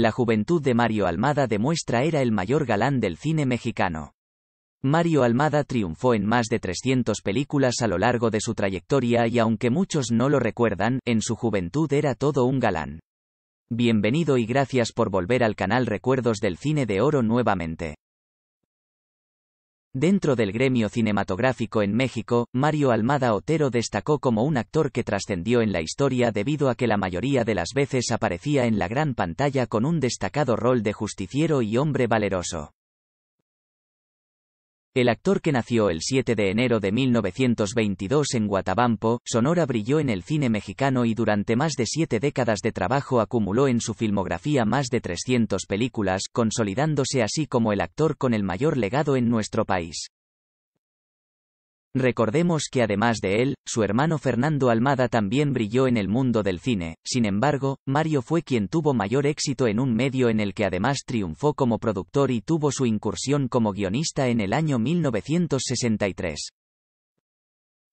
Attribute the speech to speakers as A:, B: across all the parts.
A: La juventud de Mario Almada demuestra era el mayor galán del cine mexicano. Mario Almada triunfó en más de 300 películas a lo largo de su trayectoria y aunque muchos no lo recuerdan, en su juventud era todo un galán. Bienvenido y gracias por volver al canal Recuerdos del Cine de Oro nuevamente. Dentro del gremio cinematográfico en México, Mario Almada Otero destacó como un actor que trascendió en la historia debido a que la mayoría de las veces aparecía en la gran pantalla con un destacado rol de justiciero y hombre valeroso. El actor que nació el 7 de enero de 1922 en Guatabampo, Sonora brilló en el cine mexicano y durante más de siete décadas de trabajo acumuló en su filmografía más de 300 películas, consolidándose así como el actor con el mayor legado en nuestro país. Recordemos que además de él, su hermano Fernando Almada también brilló en el mundo del cine, sin embargo, Mario fue quien tuvo mayor éxito en un medio en el que además triunfó como productor y tuvo su incursión como guionista en el año 1963.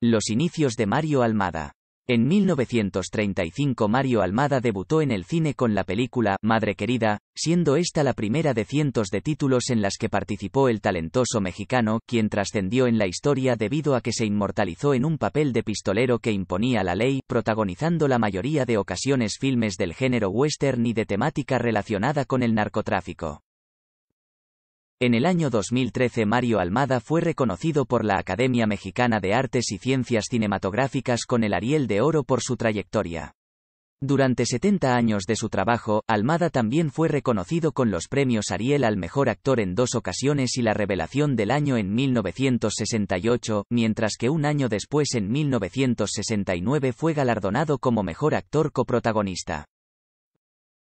A: Los inicios de Mario Almada en 1935 Mario Almada debutó en el cine con la película Madre Querida, siendo esta la primera de cientos de títulos en las que participó el talentoso mexicano, quien trascendió en la historia debido a que se inmortalizó en un papel de pistolero que imponía la ley, protagonizando la mayoría de ocasiones filmes del género western y de temática relacionada con el narcotráfico. En el año 2013 Mario Almada fue reconocido por la Academia Mexicana de Artes y Ciencias Cinematográficas con el Ariel de Oro por su trayectoria. Durante 70 años de su trabajo, Almada también fue reconocido con los premios Ariel al Mejor Actor en dos ocasiones y la Revelación del Año en 1968, mientras que un año después en 1969 fue galardonado como Mejor Actor Coprotagonista.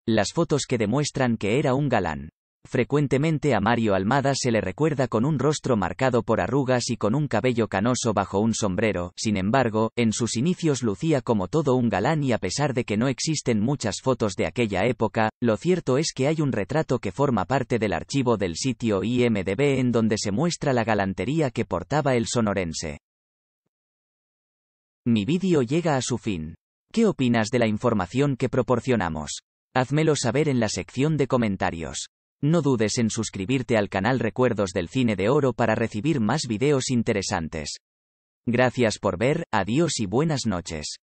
A: Las fotos que demuestran que era un galán. Frecuentemente a Mario Almada se le recuerda con un rostro marcado por arrugas y con un cabello canoso bajo un sombrero, sin embargo, en sus inicios lucía como todo un galán y a pesar de que no existen muchas fotos de aquella época, lo cierto es que hay un retrato que forma parte del archivo del sitio IMDB en donde se muestra la galantería que portaba el sonorense. Mi vídeo llega a su fin. ¿Qué opinas de la información que proporcionamos? Házmelo saber en la sección de comentarios. No dudes en suscribirte al canal Recuerdos del Cine de Oro para recibir más videos interesantes. Gracias por ver, adiós y buenas noches.